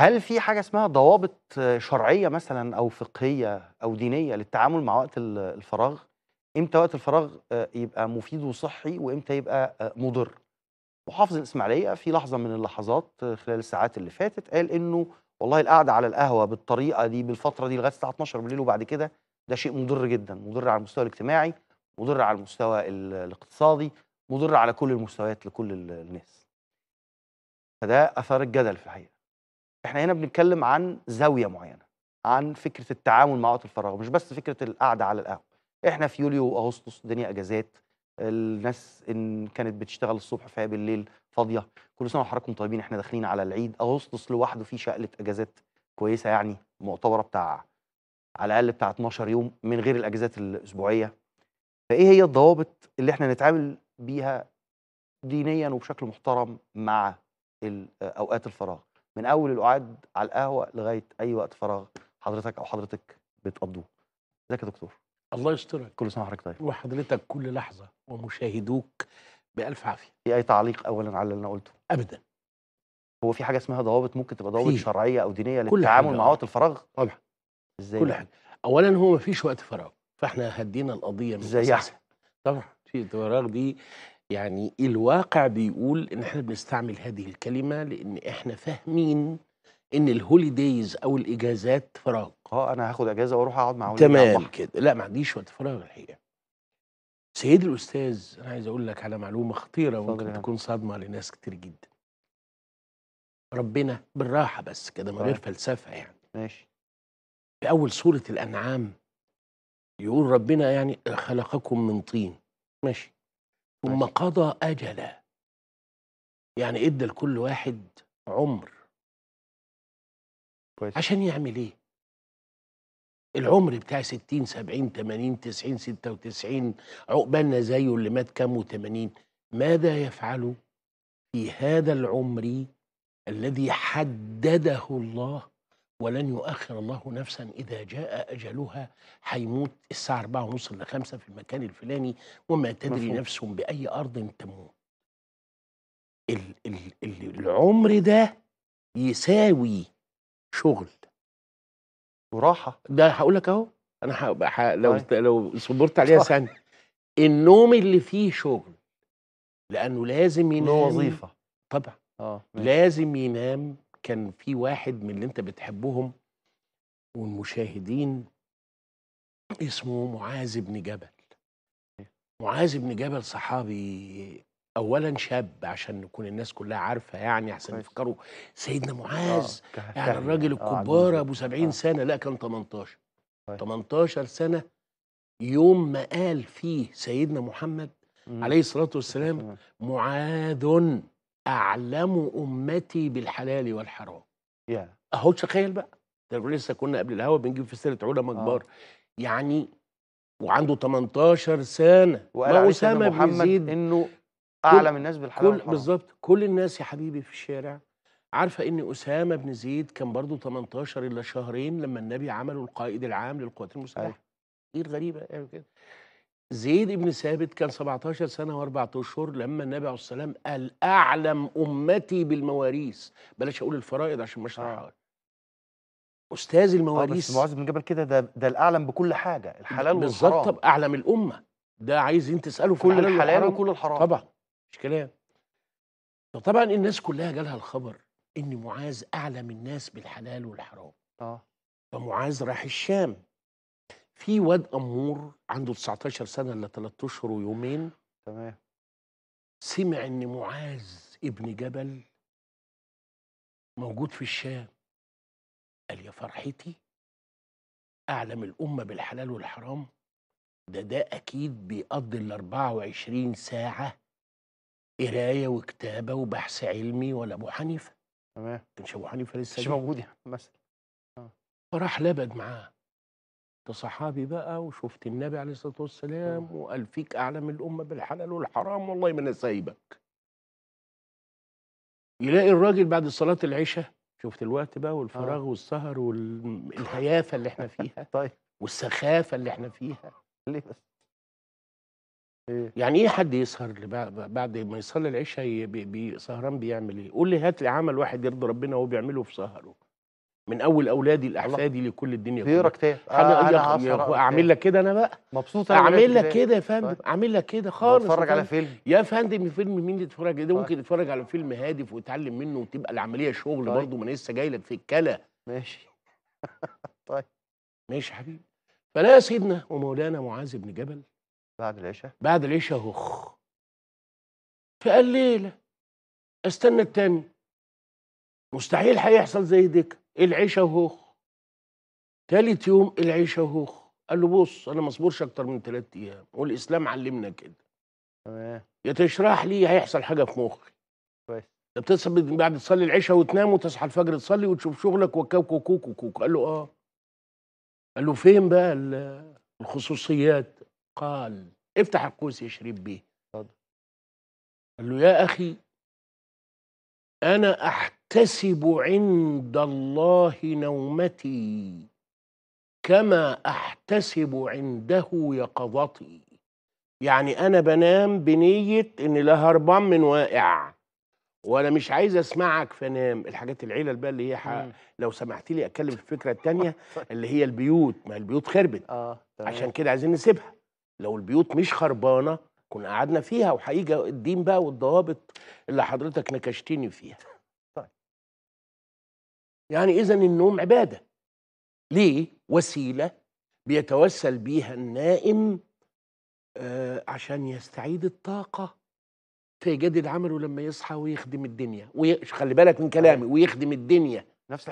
هل في حاجه اسمها ضوابط شرعيه مثلا او فقهيه او دينيه للتعامل مع وقت الفراغ امتى وقت الفراغ آه، يبقى مفيد وصحي وامتى يبقى آه، مضر محافظ الاسماعيليه في لحظه من اللحظات آه، خلال الساعات اللي فاتت قال انه والله القعده على القهوه بالطريقه دي بالفتره دي لغايه الساعه 12 بالليل وبعد كده ده شيء مضر جدا مضر على المستوى الاجتماعي مضر على المستوى الاقتصادي مضر على كل المستويات لكل الناس فده اثار الجدل في الحقيقه احنا هنا بنتكلم عن زاويه معينه عن فكره التعامل مع وقت الفراغ مش بس فكره القعده على القهوه احنا في يوليو واغسطس الدنيا اجازات الناس ان كانت بتشتغل الصبح فهي بالليل فاضيه كل سنه وحضراتكم طيبين احنا داخلين على العيد اغسطس لوحده فيه شقله اجازات كويسه يعني معتبره بتاع على الاقل بتاع 12 يوم من غير الاجازات الاسبوعيه فايه هي الضوابط اللي احنا نتعامل بيها دينيا وبشكل محترم مع آه، اوقات الفراغ من اول القعاد على القهوه لغايه اي وقت فراغ حضرتك او حضرتك بتقضوه ازيك يا دكتور الله يسترك كل سنه وحضرتك طيب وحضرتك كل لحظه ومشاهدوك بالف عافيه في اي تعليق اولا على اللي انا قلته ابدا هو في حاجه اسمها ضوابط ممكن تبقى ضوابط شرعيه او دينيه للتعامل مع آه. وقت الفراغ طبعا ازاي كل يعني؟ حاجه اولا هو ما فيش وقت فراغ فاحنا هدينا القضيه من ازاي يعني؟ طبعا في الفراغ دي يعني الواقع بيقول ان احنا بنستعمل هذه الكلمه لان احنا فاهمين ان الهوليديز او الاجازات فراغ اه انا هاخد اجازه واروح اقعد مع تمام كده لا ما عنديش وقت فراغ الحقيقه سيدي الاستاذ انا عايز اقول لك على معلومه خطيره ممكن تكون صدمه لناس كتير جدا ربنا بالراحه بس كده من غير طيب. فلسفه يعني ماشي في اول سوره الانعام يقول ربنا يعني خلقكم من طين ماشي ثم طيب. قضى أجلا يعني ادى لكل واحد عمر كويس. عشان يعمل ايه العمر بتاع 60 70 80 90 96 عقبالنا زيه اللي مات كام و80 ماذا يفعل في هذا العمر الذي حدده الله ولن يؤخر الله نفسا إذا جاء أجلها هيموت الساعة 4 ونص ل 5 في المكان الفلاني وما تدري مفهوم. نفس بأي أرض تموت ال ال ال العمر ده يساوي شغل وراحة ده هقول لك أهو أنا ح... لو طيب. لو صبرت عليها ثانيه النوم اللي فيه شغل لأنه لازم ينام وظيفة طبعا آه. لازم ينام كان في واحد من اللي انت بتحبهم والمشاهدين اسمه معاذ بن جبل معاذ بن جبل صحابي اولا شاب عشان نكون الناس كلها عارفه يعني احسن يفكروا سيدنا معاذ آه، يعني الراجل آه، الكبار ابو 70 آه. سنه لا كان 18 18 طيب. سنه يوم ما قال فيه سيدنا محمد عليه الصلاه والسلام معاذ اعلم امتي بالحلال والحرام yeah. اهو تخيل بقى ده لسه كنا قبل الهوا بنجيب في سيره علماء كبار آه. يعني وعنده 18 سنه وقال اسامه بن زيد انه اعلم الناس بالحلال والحرام بالظبط كل الناس يا حبيبي في الشارع عارفه ان اسامه بن زيد كان برضه 18 الا شهرين لما النبي عمله القائد العام للقوات المسلحه أيه. دي الغريبه يعني كده زيد بن ثابت كان 17 سنة واربع أشهر لما النبي عليه الصلاه والسلام قال أعلم أمتي بالمواريث بلاش أقول الفرائض عشان مش آه. أستاذ المواريث آه بس معاذ بن جبل كده ده ده الأعلم بكل حاجة الحلال والحرام بالظبط طب أعلم الأمة ده عايزين تسأله كل الحلال, الحلال وكل الحرام طبعا مش كلام فطبعا الناس كلها جالها الخبر إن معاذ أعلم الناس بالحلال والحرام آه فمعاذ راح الشام في واد امور عنده 19 سنه الا 3 اشهر ويومين تمام سمع ان معاذ ابن جبل موجود في الشام قال يا فرحتي اعلم الامه بالحلال والحرام ده ده اكيد بيقضي ال 24 ساعه قرايه وكتابه وبحث علمي ولا ابو حنيفه تمام كانش ابو حنيفه لسه مش موجود يعني مثلا فراح آه. لبد معاه صحابي بقى وشفت النبي عليه الصلاه والسلام آه. وقال فيك اعلم الامه بالحلال والحرام والله ما انا سايبك يلاقي الراجل بعد صلاه العشاء شفت الوقت بقى والفراغ آه. والسهر والهيافه اللي احنا فيها طيب والسخافه اللي احنا فيها ليه بس إيه؟ يعني ايه حد يسهر بعد ما يصلي العشاء سهران بيعمل ايه قول لي هات لي عمل واحد يرضي ربنا وهو بيعمله في سهره من اول اولادي لاحفادي لكل الدنيا كلها غيرك تاني آه، انا اعمل لك كده انا بقى مبسوط انا اعمل لك كده يا فندم طيب. اعمل لك كده خالص اتفرج على فيلم يا فندم فيلم مين تتفرج ده طيب. ممكن تتفرج على فيلم هادف وتعلم منه وتبقى العمليه شغل طيب. برضه ما انا لسه جاي لك في الكلى ماشي طيب ماشي حبيبي فلا يا سيدنا ومولانا معاذ بن جبل بعد العشاء بعد العشاء هخ فقال ليله استنى التاني مستحيل هيحصل زي ديك العيشه وهوخ تالت يوم العيشه وهوخ قال له بص انا ما اصبرش اكتر من ثلاث ايام والاسلام علمنا كده تمام يا تشرح لي هيحصل حاجه في مخي كويس انت بتصحى بعد تصلي العيشة وتنام وتصحى الفجر تصلي وتشوف شغلك وكوك وكوك وكوك قال له اه قال له فين بقى الخصوصيات قال افتح القوس يا شريف بيه اتفضل قال له يا اخي انا احت احتسب عند الله نومتي كما احتسب عنده يقظتي يعني انا بنام بنيه ان لا هربان من واقع وانا مش عايز اسمعك فنام الحاجات العيله بقى اللي هي حق لو سمحت لي اتكلم في الفكره الثانيه اللي هي البيوت ما البيوت خربت آه. عشان كده عايزين نسيبها لو البيوت مش خربانه كنا قعدنا فيها وهيجي الدين بقى والضوابط اللي حضرتك نكشتني فيها يعني إذا النوم عبادة ليه؟ وسيلة بيتوسل بيها النائم آه عشان يستعيد الطاقة فيجدد عمله لما يصحى ويخدم الدنيا وخلي بالك من كلامي أيوة. ويخدم الدنيا نفس